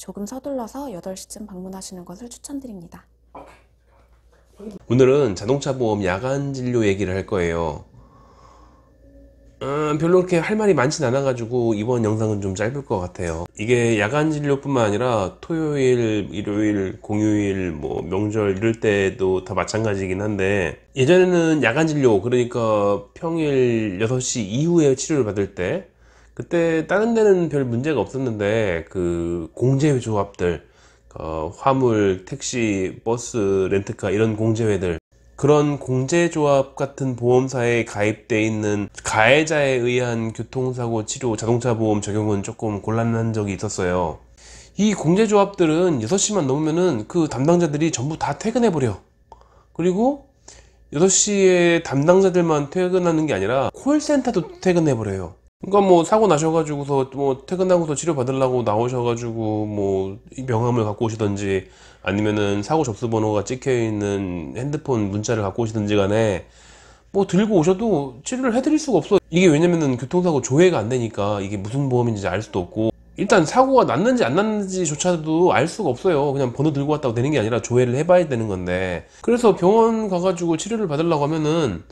조금 서둘러서 8시쯤 방문하시는 것을 추천드립니다. 오늘은 자동차 보험 야간 진료 얘기를 할 거예요. 음, 별로 그렇게 할 말이 많진 않아가지고 이번 영상은 좀 짧을 것 같아요. 이게 야간 진료뿐만 아니라 토요일, 일요일, 공휴일, 뭐 명절 이럴 때도 다 마찬가지긴 한데 예전에는 야간 진료 그러니까 평일 6시 이후에 치료를 받을 때 그때 다른 데는 별 문제가 없었는데 그 공제 조합들 어, 화물, 택시, 버스, 렌트카 이런 공제회들 그런 공제조합 같은 보험사에 가입돼 있는 가해자에 의한 교통사고 치료 자동차 보험 적용은 조금 곤란한 적이 있었어요. 이 공제조합들은 6시만 넘으면은 그 담당자들이 전부 다 퇴근해버려. 그리고 6시에 담당자들만 퇴근하는 게 아니라 콜센터도 퇴근해버려요. 그러니까 뭐 사고 나셔가지고서 뭐 퇴근하고서 치료 받으려고 나오셔가지고 뭐 명함을 갖고 오시던지 아니면은 사고 접수 번호가 찍혀 있는 핸드폰 문자를 갖고 오시던지 간에 뭐 들고 오셔도 치료를 해드릴 수가 없어 이게 왜냐면은 교통사고 조회가 안 되니까 이게 무슨 보험인지 알 수도 없고 일단 사고가 났는지 안 났는지조차도 알 수가 없어요 그냥 번호 들고 왔다고 되는 게 아니라 조회를 해봐야 되는 건데 그래서 병원 가가지고 치료를 받으려고 하면은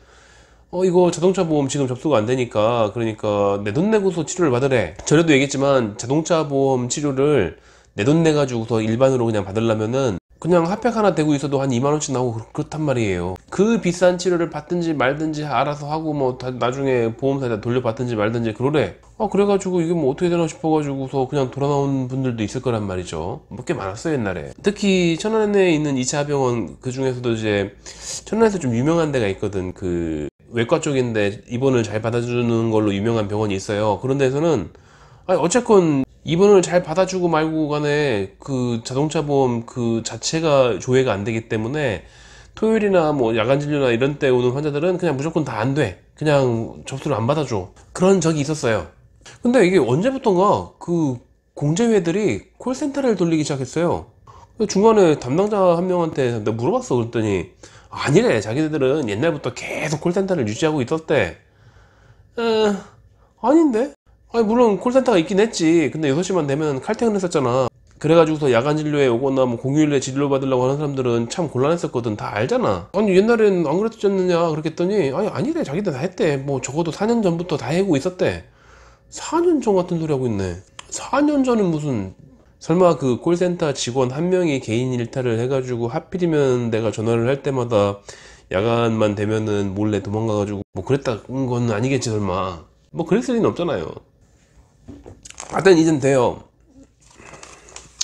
어 이거 자동차 보험 지금 접수가 안 되니까 그러니까 내 돈 내고서 치료를 받으래 전에도 얘기했지만 자동차 보험 치료를 내 돈 내가지고서 일반으로 그냥 받으려면은 그냥 핫팩 하나 대고 있어도 한 2만원씩 나오고 그렇단 말이에요 그 비싼 치료를 받든지 말든지 알아서 하고 뭐 다, 나중에 보험사에다 돌려받든지 말든지 그러래 아 그래가지고 이게 뭐 어떻게 되나 싶어가지고서 그냥 돌아나온 분들도 있을 거란 말이죠 뭐꽤 많았어요 옛날에 특히 천안에 있는 2차 병원 그 중에서도 이제 천안에서 좀 유명한 데가 있거든 그 외과 쪽인데 입원을 잘 받아주는 걸로 유명한 병원이 있어요 그런 데서는 아니 어쨌건 입원을 잘 받아주고 말고 간에 그 자동차 보험 그 자체가 조회가 안 되기 때문에 토요일이나 뭐 야간 진료나 이런 때 오는 환자들은 그냥 무조건 다 안 돼. 그냥 접수를 안 받아줘. 그런 적이 있었어요. 근데 이게 언제부턴가 그 공제회들이 콜센터를 돌리기 시작했어요. 중간에 담당자 한 명한테 내가 물어봤어. 그랬더니 아니래 자기들은 네 옛날부터 계속 콜센터를 유지하고 있었대 에, 아닌데 아니 물론 콜센터가 있긴 했지 근데 6시만 되면 칼퇴근했었잖아 그래가지고서 야간 진료에 오거나 뭐 공휴일에 진료 받으려고 하는 사람들은 참 곤란했었거든 다 알잖아 아니 옛날엔 안그랬었냐그랬게더니 아니 아니래 자기들 다 했대 뭐 적어도 4년 전부터 다 해고 있었대 4년 전 같은 소리 하고 있네 4년 전은 무슨 설마 그 콜센터 직원 한 명이 개인 일탈을 해가지고 하필이면 내가 전화를 할 때마다 야간만 되면은 몰래 도망가가지고 뭐 그랬다는 건 아니겠지 설마 뭐 그랬을 리는 없잖아요 하여튼 이젠 돼요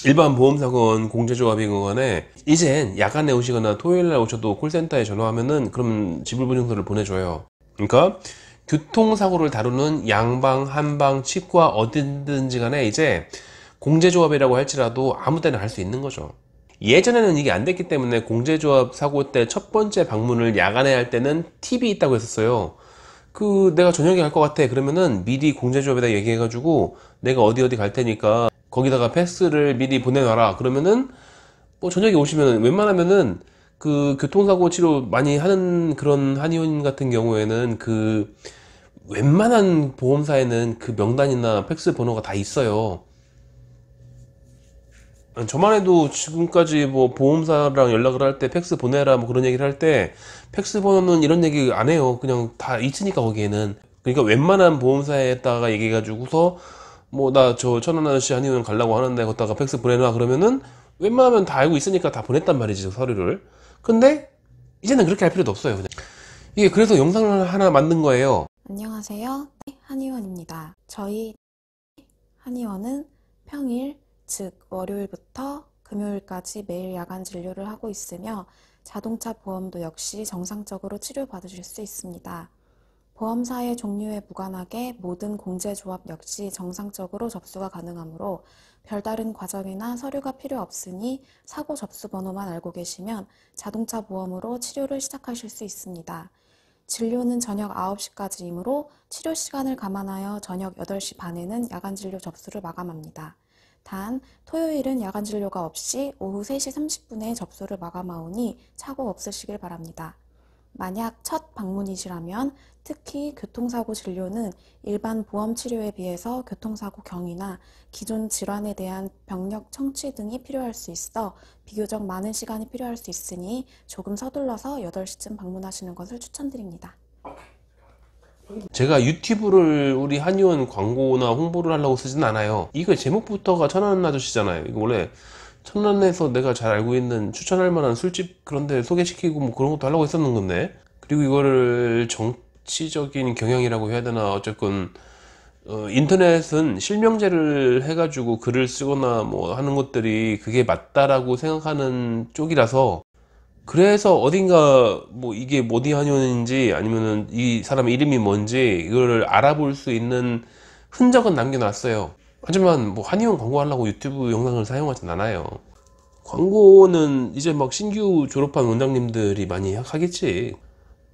일반 보험사건 공제조합인건에 이젠 야간에 오시거나 토요일날 오셔도 콜센터에 전화하면은 그럼 지불보증서를 보내줘요 그러니까 교통사고를 다루는 양방 한방 치과 어디든지 간에 이제 공제조합이라고 할지라도 아무 때나 할 수 있는 거죠. 예전에는 이게 안 됐기 때문에 공제조합 사고 때 첫 번째 방문을 야간에 할 때는 팁이 있다고 했었어요. 그 내가 저녁에 갈 것 같아 그러면은 미리 공제조합에다 얘기해가지고 내가 어디 어디 갈 테니까 거기다가 패스를 미리 보내놔라 그러면은 뭐 저녁에 오시면 웬만하면은 그 교통사고 치료 많이 하는 그런 한의원 같은 경우에는 그 웬만한 보험사에는 그 명단이나 팩스 번호가 다 있어요 저만 해도 지금까지 뭐 보험사랑 연락을 할 때 팩스 보내라 뭐 그런 얘기를 할 때 팩스 번호는 이런 얘기 안 해요. 그냥 다 있으니까 거기에는. 그러니까 웬만한 보험사에다가 얘기해가지고서 뭐 나 저 천원 아저씨 한의원 갈라고 하는데 걷다가 팩스 보내놔 그러면은 웬만하면 다 알고 있으니까 다 보냈단 말이죠 서류를. 근데 이제는 그렇게 할 필요도 없어요. 그냥. 이게 그래서 영상을 하나 만든 거예요. 안녕하세요. 네, 한의원입니다. 저희 한의원은 평일 즉 월요일부터 금요일까지 매일 야간 진료를 하고 있으며 자동차 보험도 역시 정상적으로 치료받으실 수 있습니다. 보험사의 종류에 무관하게 모든 공제조합 역시 정상적으로 접수가 가능하므로 별다른 과정이나 서류가 필요 없으니 사고 접수 번호만 알고 계시면 자동차 보험으로 치료를 시작하실 수 있습니다. 진료는 저녁 9시까지이므로 치료 시간을 감안하여 저녁 8시 반에는 야간 진료 접수를 마감합니다. 단 토요일은 야간 진료가 없이 오후 3시 30분에 접수를 마감하오니 착오 없으시길 바랍니다. 만약 첫 방문이시라면 특히 교통사고 진료는 일반 보험 치료에 비해서 교통사고 경위나 기존 질환에 대한 병력 청취 등이 필요할 수 있어 비교적 많은 시간이 필요할 수 있으니 조금 서둘러서 8시쯤 방문하시는 것을 추천드립니다. 제가 유튜브를 우리 한의원 광고나 홍보를 하려고 쓰진 않아요 이거 제목부터가 천안 아저씨잖아요 이거 원래 천안에서 내가 잘 알고 있는 추천할 만한 술집 그런데 소개시키고 뭐 그런 것도 하려고 했었는 건데 그리고 이거를 정치적인 경향이라고 해야 되나 어쨌건 어, 인터넷은 실명제를 해가지고 글을 쓰거나 뭐 하는 것들이 그게 맞다라고 생각하는 쪽이라서 그래서 어딘가 뭐 이게 모디 한의원인지 아니면은 이 사람의 이름이 뭔지 이거를 알아볼 수 있는 흔적은 남겨놨어요 하지만 뭐 한의원 광고하려고 유튜브 영상을 사용하진 않아요 광고는 이제 막 신규 졸업한 원장님들이 많이 하겠지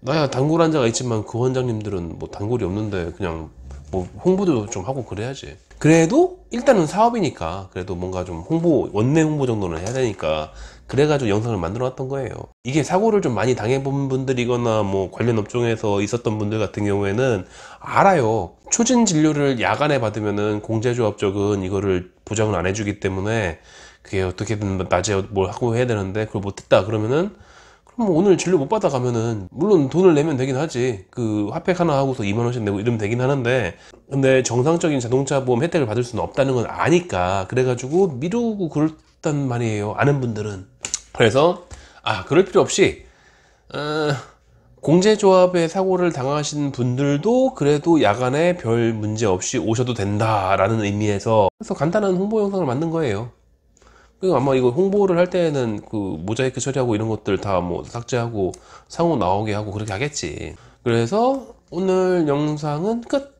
나야 단골 환자가 있지만 그 원장님들은 뭐 단골이 없는데 그냥 뭐 홍보도 좀 하고 그래야지 그래도 일단은 사업이니까 그래도 뭔가 좀 홍보 원내 홍보 정도는 해야 되니까 그래가지고 영상을 만들어 놨던 거예요 이게 사고를 좀 많이 당해본 분들이거나 뭐 관련 업종에서 있었던 분들 같은 경우에는 알아요 초진 진료를 야간에 받으면은 공제조합 쪽은 이거를 보장을 안 해주기 때문에 그게 어떻게든 낮에 뭘 하고 해야 되는데 그걸 못했다 그러면은 오늘 진료 못 받아가면은 물론 돈을 내면 되긴 하지 그화폐 하나 하고서 2만원씩 내고 이러면 되긴 하는데 근데 정상적인 자동차 보험 혜택을 받을 수는 없다는 건 아니까 그래가지고 미루고 그랬단 말이에요 아는 분들은 그래서 아 그럴 필요 없이 어, 공제조합의 사고를 당하신 분들도 그래도 야간에 별 문제 없이 오셔도 된다라는 의미에서 그래서 간단한 홍보 영상을 만든 거예요 그리고 그러니까 아마 이거 홍보를 할 때는 그 모자이크 처리하고 이런 것들 다 뭐 삭제하고 상호 나오게 하고 그렇게 하겠지 그래서 오늘 영상은 끝